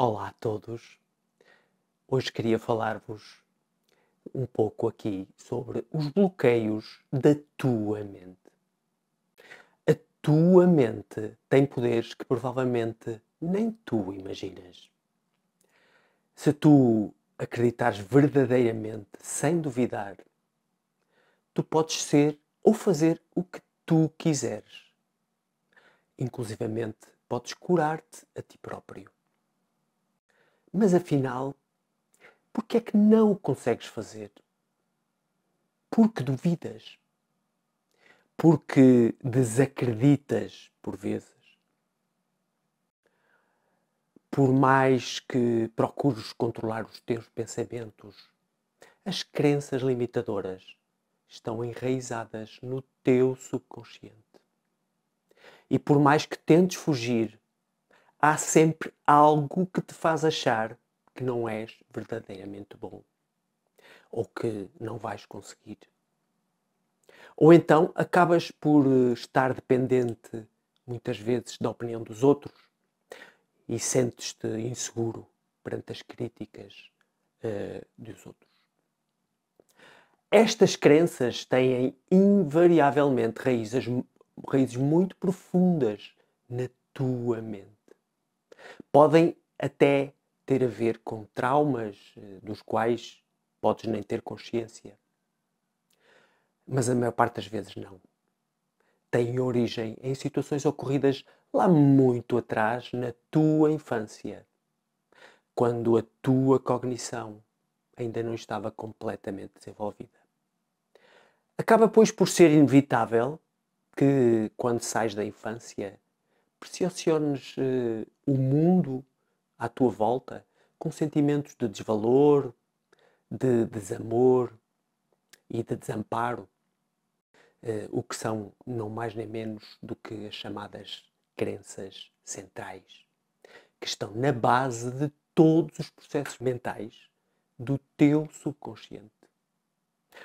Olá a todos. Hoje queria falar-vos um pouco aqui sobre os bloqueios da tua mente. A tua mente tem poderes que provavelmente nem tu imaginas. Se tu acreditares verdadeiramente, sem duvidar, tu podes ser ou fazer o que tu quiseres. Inclusivamente, podes curar-te a ti próprio. Mas afinal, porque é que não o consegues fazer? Porque duvidas. Porque desacreditas por vezes. Por mais que procures controlar os teus pensamentos, as crenças limitadoras estão enraizadas no teu subconsciente. E por mais que tentes fugir, há sempre algo que te faz achar que não és verdadeiramente bom ou que não vais conseguir. Ou então acabas por eh, estar dependente muitas vezes da opinião dos outros e sentes-te inseguro perante as críticas uh, dos outros. Estas crenças têm invariavelmente raízes, raízes muito profundas na tua mente. Podem até ter a ver com traumas eh, dos quais podes nem ter consciência. Mas a maior parte das vezes não. Tem origem em situações ocorridas lá muito atrás, na tua infância, quando a tua cognição ainda não estava completamente desenvolvida. Acaba, pois, por ser inevitável que, quando sais da infância, Percepciones uh, eh, o mundo à tua volta com sentimentos de desvalor, de desamor e de desamparo, uh, o que são não mais nem menos do que as chamadas crenças centrais, que estão na base de todos os processos mentais do teu subconsciente.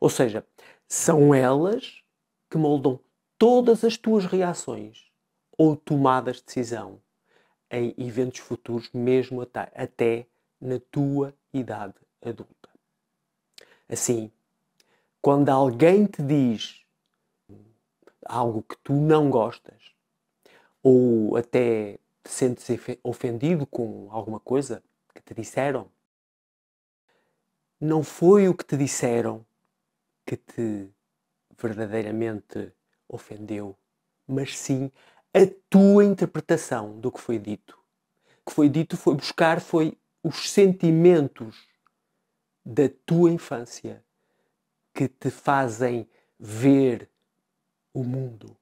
Ou seja, são elas que moldam todas as tuas reações ou tomadas de decisão em eventos futuros, mesmo até, até na tua idade adulta. Assim, quando alguém te diz algo que tu não gostas, ou até te sentes ofendido com alguma coisa que te disseram, não foi o que te disseram que te verdadeiramente ofendeu, mas sim a tua interpretação do que foi dito. O que foi dito foi buscar foi os sentimentos da tua infância que te fazem ver o mundo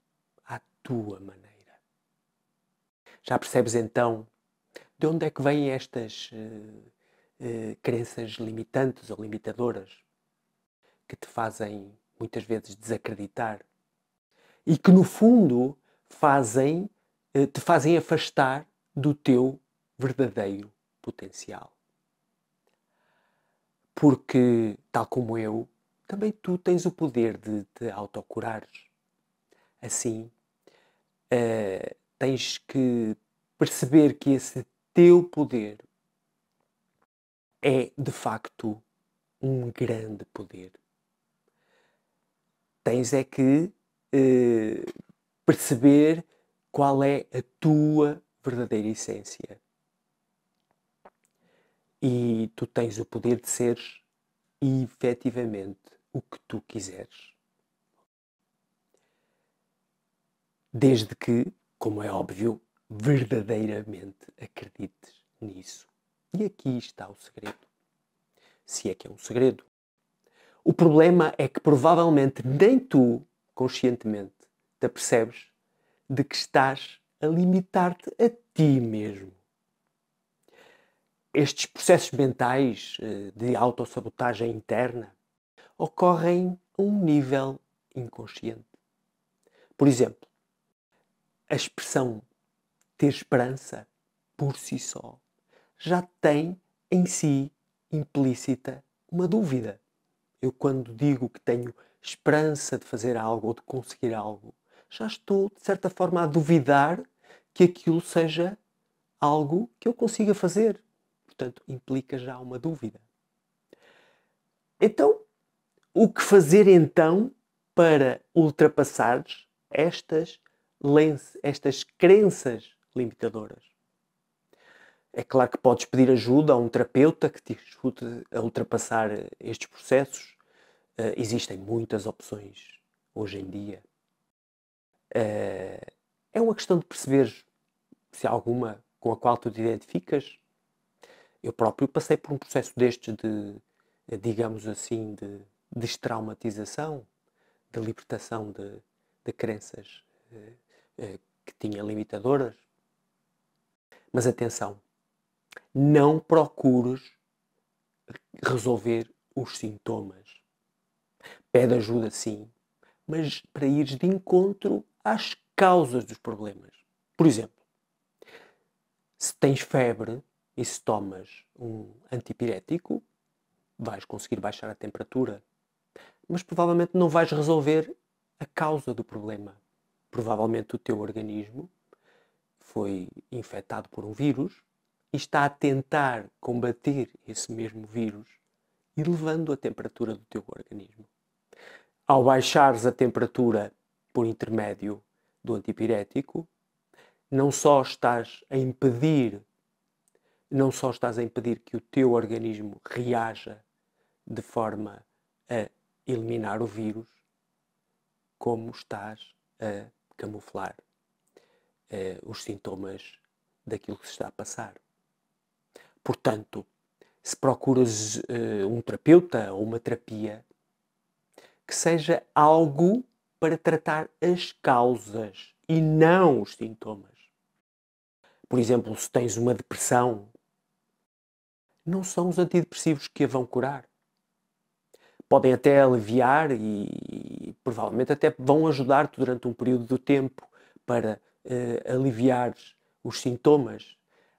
à tua maneira. Já percebes então de onde é que vêm estas uh, uh, crenças limitantes ou limitadoras que te fazem muitas vezes desacreditar e que no fundo fazem, eh, te fazem afastar do teu verdadeiro potencial. Porque, tal como eu, também tu tens o poder de te autocurares. Assim, uh, tens que perceber que esse teu poder é de facto um grande poder. Tens é que uh, perceber qual é a tua verdadeira essência. E tu tens o poder de ser efetivamente o que tu quiseres. Desde que, como é óbvio, verdadeiramente acredites nisso. E aqui está o segredo. Se é que é um segredo. O problema é que provavelmente nem tu, conscientemente, te apercebes de que estás a limitar-te a ti mesmo. Estes processos mentais eh, de autossabotagem interna ocorrem a um nível inconsciente. Por exemplo, a expressão ter esperança por si só já tem em si implícita uma dúvida. Eu, quando digo que tenho esperança de fazer algo ou de conseguir algo, já estou, de certa forma, a duvidar que aquilo seja algo que eu consiga fazer. Portanto, implica já uma dúvida. Então, o que fazer então para ultrapassar estas, estas crenças limitadoras? É claro que podes pedir ajuda a um terapeuta que te ajude a ultrapassar estes processos. Uh, existem muitas opções hoje em dia é, é uma questão de perceber se há alguma com a qual tu te identificas. Eu próprio passei por um processo destes de, digamos assim, de destraumatização, de libertação de, de crenças eh, eh, que tinha limitadoras. Mas atenção, não procures resolver os sintomas. Pede ajuda, sim, mas para ires de encontro às causas dos problemas. Por exemplo, se tens febre e se tomas um antipirético, vais conseguir baixar a temperatura, mas provavelmente não vais resolver a causa do problema. Provavelmente o teu organismo foi infectado por um vírus e está a tentar combater esse mesmo vírus, elevando a temperatura do teu organismo. Ao baixares a temperatura por intermédio do antipirético, não só estás a impedir, não só estás a impedir que o teu organismo reaja de forma a eliminar o vírus, como estás a camuflar eh, os sintomas daquilo que se está a passar. Portanto, se procuras eh, um terapeuta ou uma terapia, que seja algo para tratar as causas e não os sintomas. Por exemplo, se tens uma depressão, não são os antidepressivos que a vão curar. Podem até aliviar e, provavelmente até vão ajudar-te durante um período do tempo para uh, aliviar os sintomas,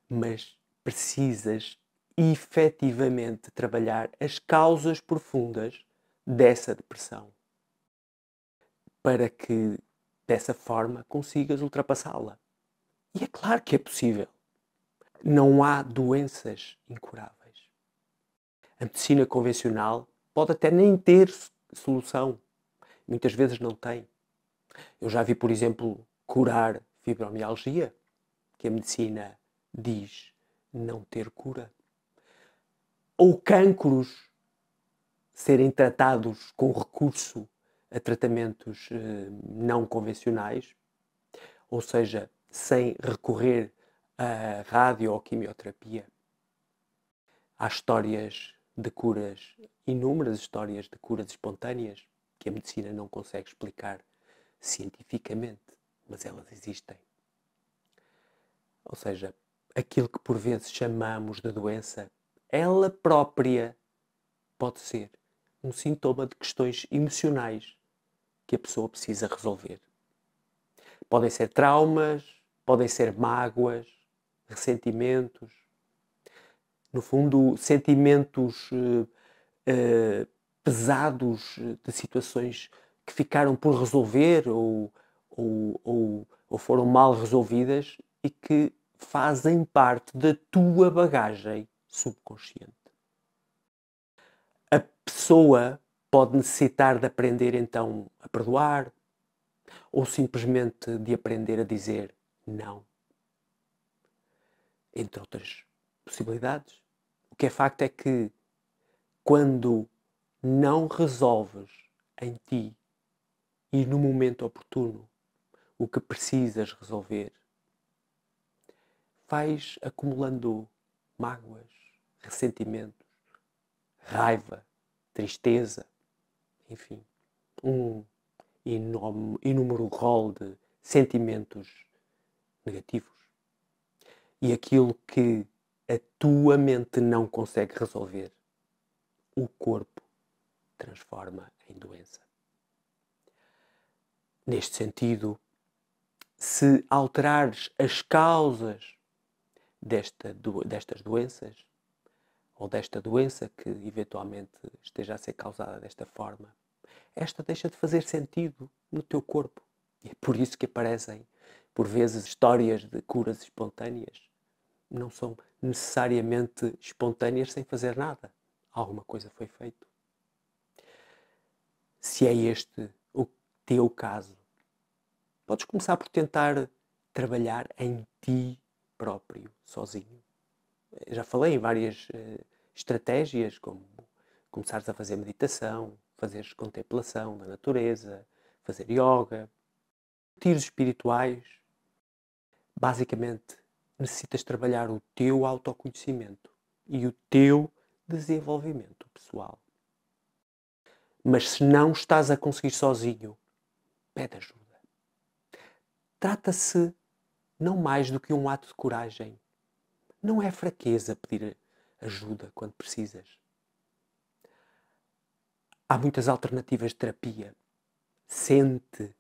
mas precisas efetivamente trabalhar as causas profundas dessa depressão para que dessa forma consigas ultrapassá-la. E é claro que é possível. Não há doenças incuráveis. A medicina convencional pode até nem ter solução. Muitas vezes não tem. Eu já vi, por exemplo, curar fibromialgia, que a medicina diz não ter cura. Ou cânceres serem tratados com recurso a tratamentos eh, não convencionais, ou seja, sem recorrer a rádio ou quimioterapia. Há histórias de curas, inúmeras histórias de curas espontâneas que a medicina não consegue explicar cientificamente, mas elas existem. Ou seja, aquilo que por vezes chamamos de doença, ela própria pode ser um sintoma de questões emocionais que a pessoa precisa resolver. Podem ser traumas, podem ser mágoas, ressentimentos, no fundo, sentimentos uh, uh, pesados de situações que ficaram por resolver ou, ou, ou, ou foram mal resolvidas e que fazem parte da tua bagagem subconsciente. A pessoa pode necessitar de aprender então a perdoar ou simplesmente de aprender a dizer não. Entre outras possibilidades. O que é facto é que quando não resolves em ti e no momento oportuno o que precisas resolver, vais acumulando mágoas, ressentimentos, raiva, tristeza, enfim, um enorme, inúmero rol de sentimentos negativos. E aquilo que a tua mente não consegue resolver, o corpo transforma em doença. Neste sentido, se alterares as causas desta, do, destas doenças, ou desta doença que eventualmente esteja a ser causada desta forma, esta deixa de fazer sentido no teu corpo. E é por isso que aparecem, por vezes, histórias de curas espontâneas. Não são necessariamente espontâneas sem fazer nada. Alguma coisa foi feita. Se é este o teu caso, podes começar por tentar trabalhar em ti próprio, sozinho já falei várias uh, estratégias, como começares a fazer meditação, fazeres contemplação da natureza, fazer yoga, tiros espirituais. Basicamente, necessitas trabalhar o teu autoconhecimento e o teu desenvolvimento pessoal. Mas se não estás a conseguir sozinho, pede ajuda. Trata-se não mais do que um ato de coragem não é fraqueza pedir ajuda quando precisas. Há muitas alternativas de terapia. Sente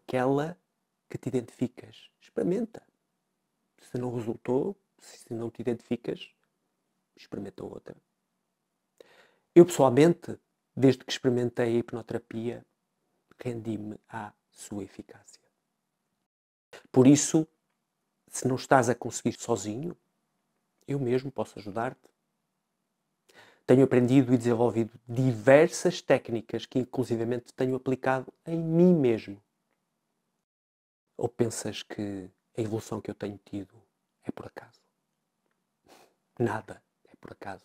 aquela que te identificas. Experimenta. Se não resultou, se não te identificas, experimenta outra. Eu pessoalmente, desde que experimentei a hipnoterapia, rendi-me à sua eficácia. Por isso, se não estás a conseguir sozinho, eu mesmo posso ajudar-te. Tenho aprendido e desenvolvido diversas técnicas que, inclusivamente, tenho aplicado em mim mesmo. Ou pensas que a evolução que eu tenho tido é por acaso? Nada é por acaso.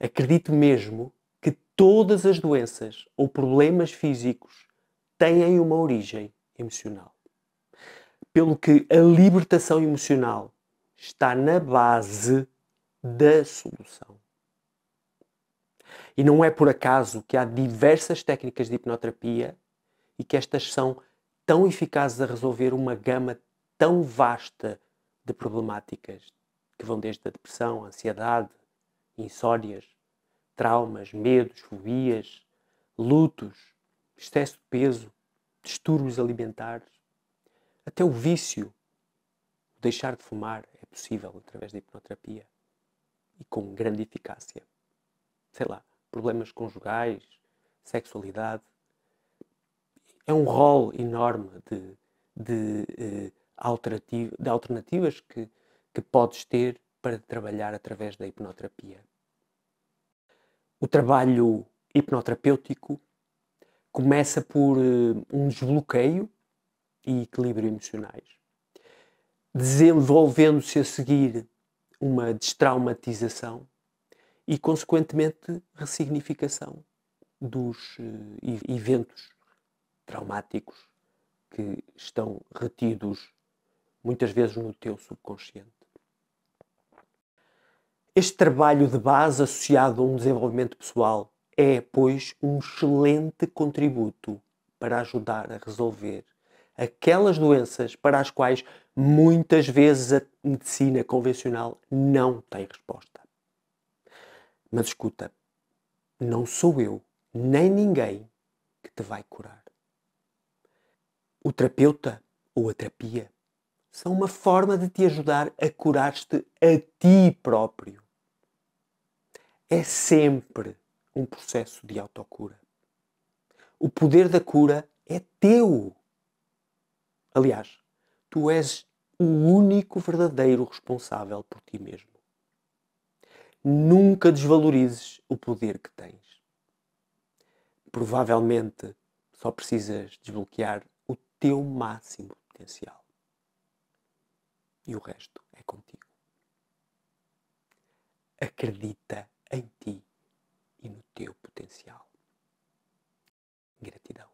Acredito mesmo que todas as doenças ou problemas físicos têm uma origem emocional. Pelo que a libertação emocional está na base da solução. E não é por acaso que há diversas técnicas de hipnoterapia e que estas são tão eficazes a resolver uma gama tão vasta de problemáticas que vão desde a depressão, ansiedade, insónias, traumas, medos, fobias, lutos, excesso de peso, distúrbios alimentares, até o vício, deixar de fumar, é possível através da hipnoterapia e com grande eficácia. Sei lá, problemas conjugais, sexualidade. É um rol enorme de, de, eh, de alternativas que, que podes ter para trabalhar através da hipnoterapia. O trabalho hipnoterapêutico começa por eh, um desbloqueio e equilíbrio emocionais, desenvolvendo-se a seguir uma destraumatização e, consequentemente, ressignificação dos uh, eventos traumáticos que estão retidos muitas vezes no teu subconsciente. Este trabalho de base associado a um desenvolvimento pessoal é, pois, um excelente contributo para ajudar a resolver aquelas doenças para as quais muitas vezes a medicina convencional não tem resposta. Mas escuta, não sou eu, nem ninguém que te vai curar. O terapeuta ou a terapia são uma forma de te ajudar a curar-te a ti próprio. É sempre um processo de autocura. O poder da cura é teu. Aliás, tu és o único verdadeiro responsável por ti mesmo. Nunca desvalorizes o poder que tens. Provavelmente só precisas desbloquear o teu máximo potencial. E o resto é contigo. Acredita em ti e no teu potencial. Gratidão.